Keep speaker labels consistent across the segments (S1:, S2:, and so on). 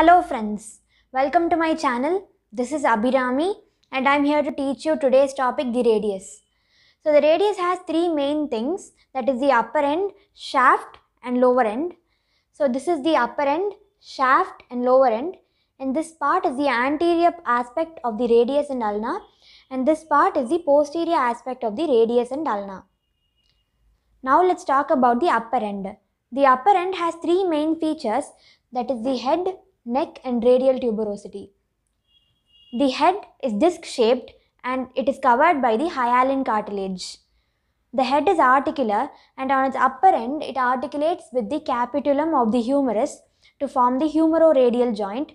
S1: Hello friends, welcome to my channel. This is Abhirami and I'm here to teach you today's topic, the radius. So the radius has three main things that is the upper end, shaft and lower end. So this is the upper end, shaft and lower end and this part is the anterior aspect of the radius and ulna and this part is the posterior aspect of the radius and ulna. Now let's talk about the upper end. The upper end has three main features that is the head, neck and radial tuberosity. The head is disc shaped and it is covered by the hyaline cartilage. The head is articular and on its upper end it articulates with the capitulum of the humerus to form the humero-radial joint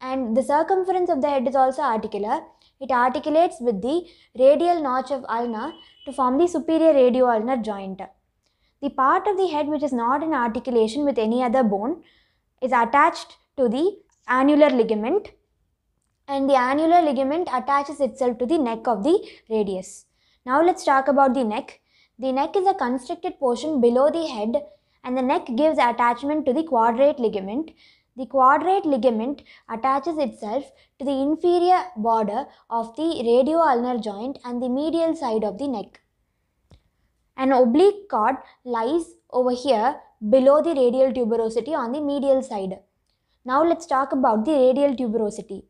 S1: and the circumference of the head is also articular. It articulates with the radial notch of ulna to form the superior radioulnar joint. The part of the head which is not in articulation with any other bone is attached to the annular ligament and the annular ligament attaches itself to the neck of the radius. Now let's talk about the neck. The neck is a constricted portion below the head and the neck gives attachment to the quadrate ligament. The quadrate ligament attaches itself to the inferior border of the radioulnar joint and the medial side of the neck. An oblique cord lies over here below the radial tuberosity on the medial side. Now let's talk about the radial tuberosity.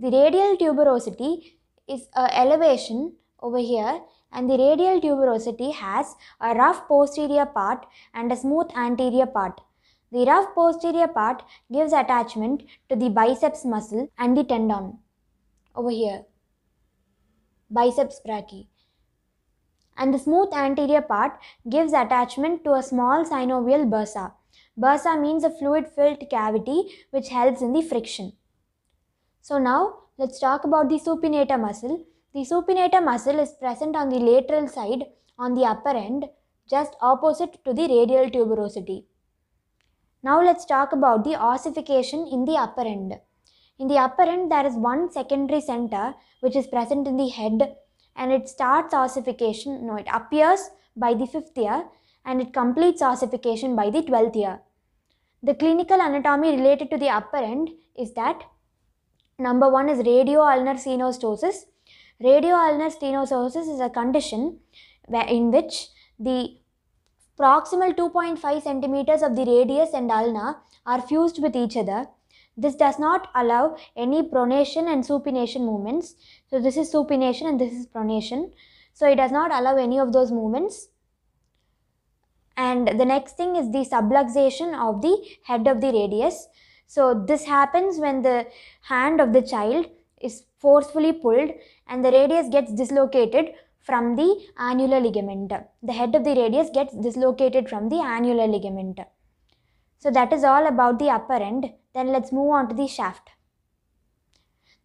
S1: The radial tuberosity is a elevation over here and the radial tuberosity has a rough posterior part and a smooth anterior part. The rough posterior part gives attachment to the biceps muscle and the tendon over here, biceps brachii. And the smooth anterior part gives attachment to a small synovial bursa. Bursa means a fluid filled cavity which helps in the friction. So now let's talk about the supinator muscle. The supinator muscle is present on the lateral side on the upper end just opposite to the radial tuberosity. Now let's talk about the ossification in the upper end. In the upper end there is one secondary center which is present in the head and it starts ossification, no it appears by the 5th year and it completes ossification by the 12th year. The clinical anatomy related to the upper end is that number one is radioulnar stenosis. Radioulnar stenosis is a condition where, in which the proximal 2.5 centimeters of the radius and ulna are fused with each other. This does not allow any pronation and supination movements. So this is supination and this is pronation. So it does not allow any of those movements and the next thing is the subluxation of the head of the radius so this happens when the hand of the child is forcefully pulled and the radius gets dislocated from the annular ligament the head of the radius gets dislocated from the annular ligament so that is all about the upper end then let's move on to the shaft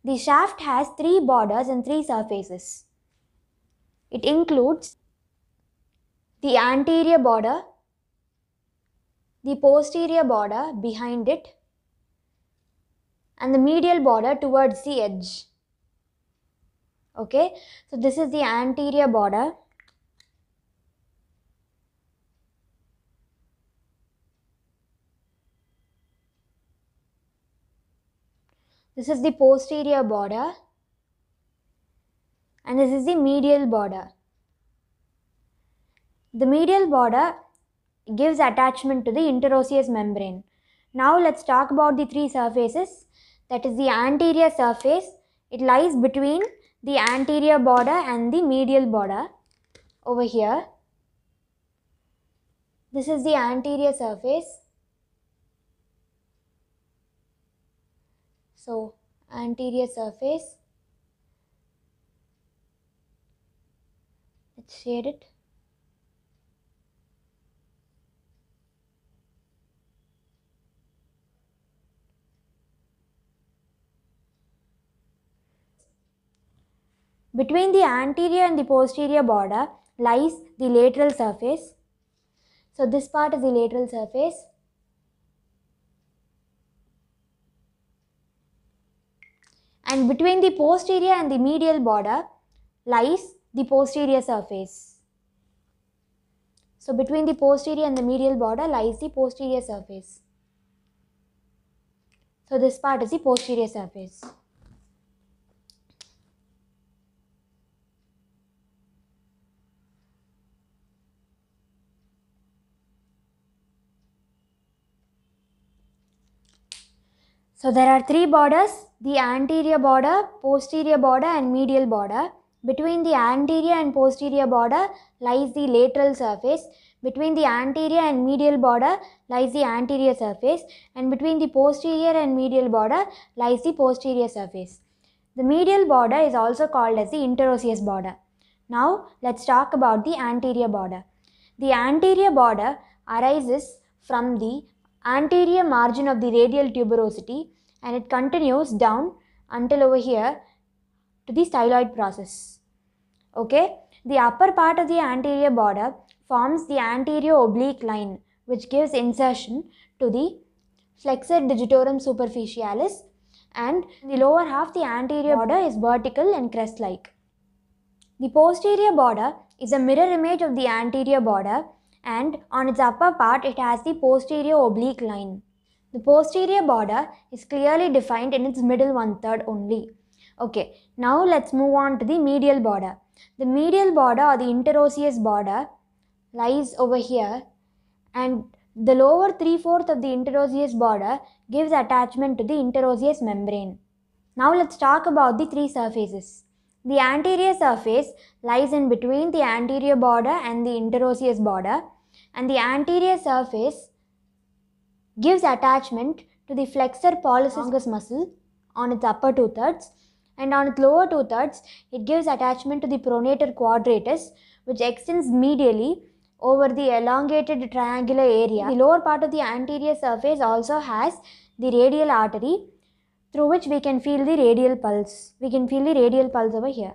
S1: the shaft has three borders and three surfaces it includes the anterior border, the posterior border behind it and the medial border towards the edge. Okay, so this is the anterior border. This is the posterior border and this is the medial border. The medial border gives attachment to the interosseous membrane. Now let's talk about the three surfaces. That is the anterior surface. It lies between the anterior border and the medial border over here. This is the anterior surface. So, anterior surface. Let's shade it. Between the anterior and the posterior border lies the lateral surface. So this part is the lateral surface. And between the posterior and the medial border lies the posterior surface. So between the posterior and the medial border lies the posterior surface. So this part is the posterior surface. So there are three borders, the anterior border, posterior border and medial border. Between the anterior and posterior border lies the lateral surface. Between the anterior and medial border lies the anterior surface and between the posterior and medial border lies the posterior surface. The medial border is also called as the interosseous border. Now let's talk about the anterior border. The anterior border arises from the anterior margin of the radial tuberosity and it continues down until over here to the styloid process. Okay, the upper part of the anterior border forms the anterior oblique line which gives insertion to the flexor digitorum superficialis and the lower half the anterior border is vertical and crest like. The posterior border is a mirror image of the anterior border and on its upper part it has the posterior oblique line. The posterior border is clearly defined in its middle one-third only. Okay, now let's move on to the medial border. The medial border or the interosseous border lies over here and the lower three-fourth of the interosseous border gives attachment to the interosseous membrane. Now let's talk about the three surfaces. The anterior surface lies in between the anterior border and the interosseous border and the anterior surface gives attachment to the flexor pollicis muscle on its upper two-thirds and on its lower two-thirds it gives attachment to the pronator quadratus which extends medially over the elongated triangular area. The lower part of the anterior surface also has the radial artery through which we can feel the radial pulse. We can feel the radial pulse over here.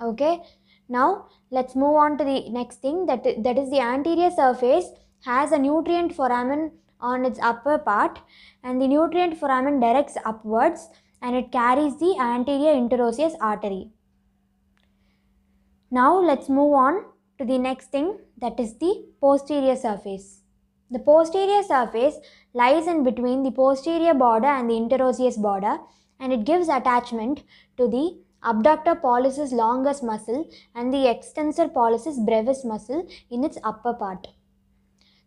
S1: Okay, now let's move on to the next thing that, that is the anterior surface has a nutrient foramen on its upper part and the nutrient foramen directs upwards and it carries the anterior interosseous artery. Now let's move on to the next thing that is the posterior surface. The posterior surface lies in between the posterior border and the interosseous border and it gives attachment to the abductor pollicis longus muscle and the extensor pollicis brevis muscle in its upper part.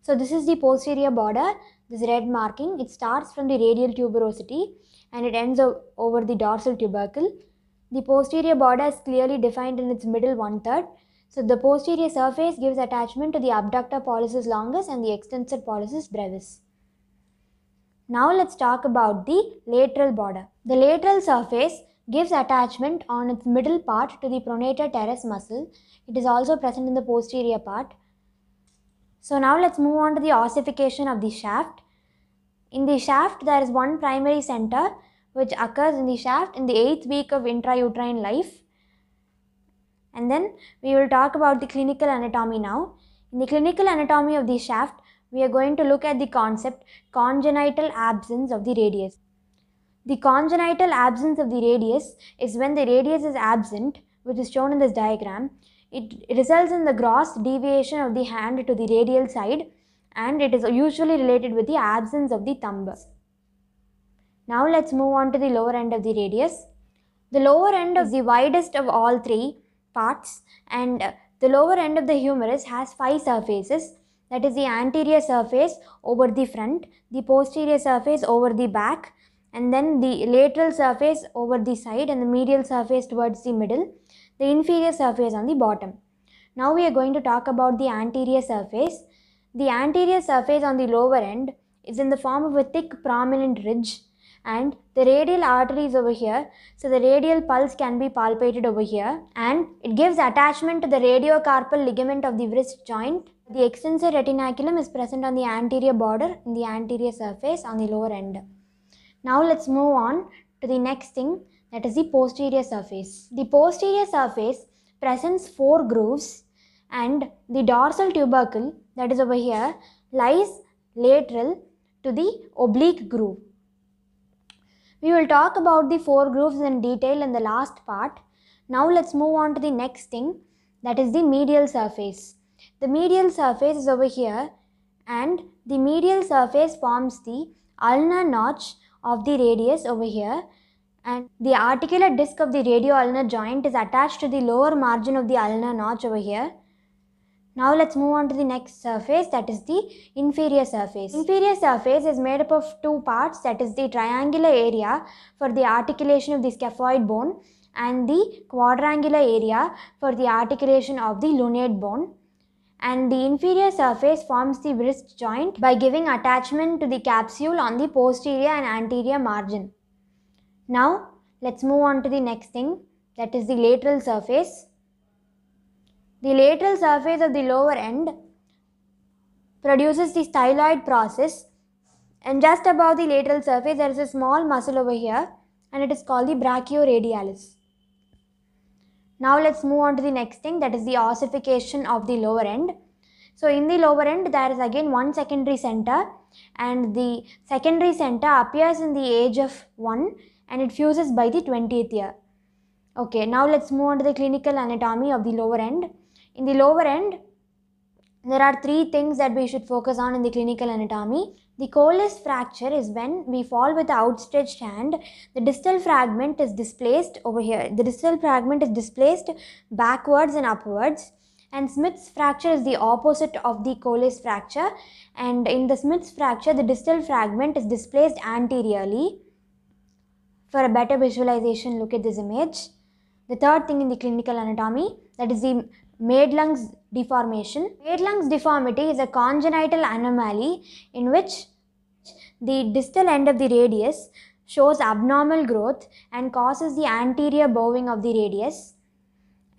S1: So this is the posterior border, this red marking, it starts from the radial tuberosity and it ends over the dorsal tubercle. The posterior border is clearly defined in its middle one-third. So the posterior surface gives attachment to the abductor pollicis longus and the extensor pollicis brevis. Now let's talk about the lateral border. The lateral surface gives attachment on its middle part to the pronator teres muscle. It is also present in the posterior part. So now let's move on to the ossification of the shaft. In the shaft, there is one primary center which occurs in the shaft in the 8th week of intrauterine life. And then we will talk about the clinical anatomy now. In the clinical anatomy of the shaft, we are going to look at the concept congenital absence of the radius. The congenital absence of the radius is when the radius is absent, which is shown in this diagram. It results in the gross deviation of the hand to the radial side and it is usually related with the absence of the thumb. Now let's move on to the lower end of the radius. The lower end is the widest of all three parts and the lower end of the humerus has five surfaces that is the anterior surface over the front, the posterior surface over the back and then the lateral surface over the side and the medial surface towards the middle, the inferior surface on the bottom. Now we are going to talk about the anterior surface. The anterior surface on the lower end is in the form of a thick prominent ridge and the radial artery is over here so the radial pulse can be palpated over here and it gives attachment to the radiocarpal ligament of the wrist joint the extensor retinaculum is present on the anterior border in the anterior surface on the lower end now let's move on to the next thing that is the posterior surface the posterior surface presents four grooves and the dorsal tubercle that is over here lies lateral to the oblique groove we will talk about the four grooves in detail in the last part. Now let's move on to the next thing that is the medial surface. The medial surface is over here and the medial surface forms the ulnar notch of the radius over here and the articular disc of the radio ulnar joint is attached to the lower margin of the ulnar notch over here now let's move on to the next surface that is the inferior surface. Inferior surface is made up of two parts that is the triangular area for the articulation of the scaphoid bone and the quadrangular area for the articulation of the lunate bone. And the inferior surface forms the wrist joint by giving attachment to the capsule on the posterior and anterior margin. Now let's move on to the next thing that is the lateral surface. The lateral surface of the lower end produces the styloid process and just above the lateral surface there is a small muscle over here and it is called the brachioradialis. Now let's move on to the next thing that is the ossification of the lower end. So in the lower end there is again one secondary center and the secondary center appears in the age of 1 and it fuses by the 20th year. Okay now let's move on to the clinical anatomy of the lower end. In the lower end, there are three things that we should focus on in the clinical anatomy. The colis fracture is when we fall with the outstretched hand, the distal fragment is displaced over here. The distal fragment is displaced backwards and upwards and Smith's fracture is the opposite of the Colles fracture and in the Smith's fracture the distal fragment is displaced anteriorly. For a better visualization look at this image. The third thing in the clinical anatomy that is the Made lungs deformation. Made lungs deformity is a congenital anomaly in which the distal end of the radius shows abnormal growth and causes the anterior bowing of the radius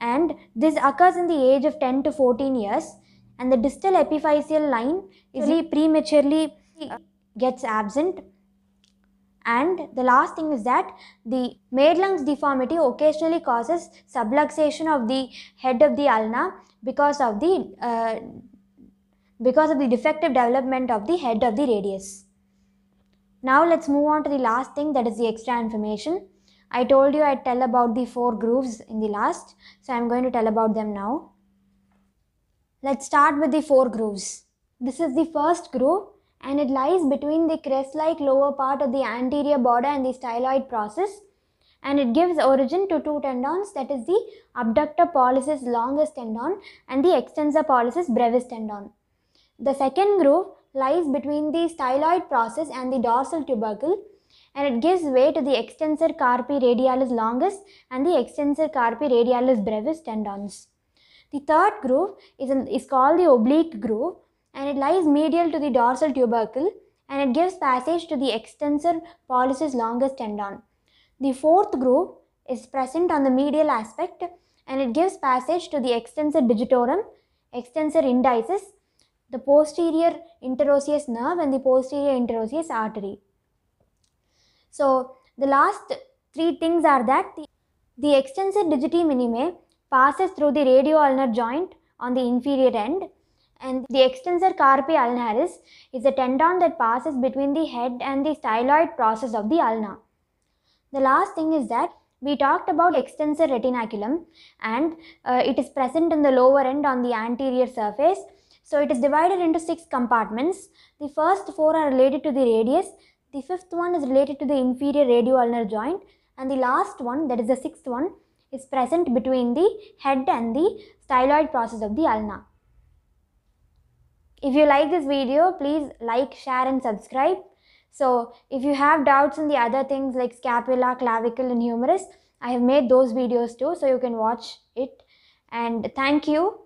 S1: and this occurs in the age of 10 to 14 years and the distal epiphyseal line is prematurely gets absent and the last thing is that the made lungs deformity occasionally causes subluxation of the head of the ulna because of the uh, because of the defective development of the head of the radius. Now let's move on to the last thing that is the extra information. I told you i tell about the four grooves in the last, so I'm going to tell about them now. Let's start with the four grooves. This is the first groove and it lies between the crest-like lower part of the anterior border and the styloid process and it gives origin to two tendons that is the abductor pollicis longus tendon and the extensor pollicis brevis tendon. The second groove lies between the styloid process and the dorsal tubercle and it gives way to the extensor carpi radialis longus and the extensor carpi radialis brevis tendons. The third groove is, an, is called the oblique groove and it lies medial to the dorsal tubercle and it gives passage to the extensor pollicis longus tendon. The fourth groove is present on the medial aspect and it gives passage to the extensor digitorum, extensor indices, the posterior interosseous nerve and the posterior interosseous artery. So the last three things are that the, the extensor digiti minimi passes through the radio-ulnar joint on the inferior end and the extensor carpi ulnaris is a tendon that passes between the head and the styloid process of the ulna. The last thing is that we talked about extensor retinaculum and uh, it is present in the lower end on the anterior surface. So it is divided into six compartments. The first four are related to the radius, the fifth one is related to the inferior radioulnar joint and the last one that is the sixth one is present between the head and the styloid process of the ulna. If you like this video, please like, share and subscribe. So if you have doubts on the other things like scapula, clavicle and humerus, I have made those videos too so you can watch it. And thank you.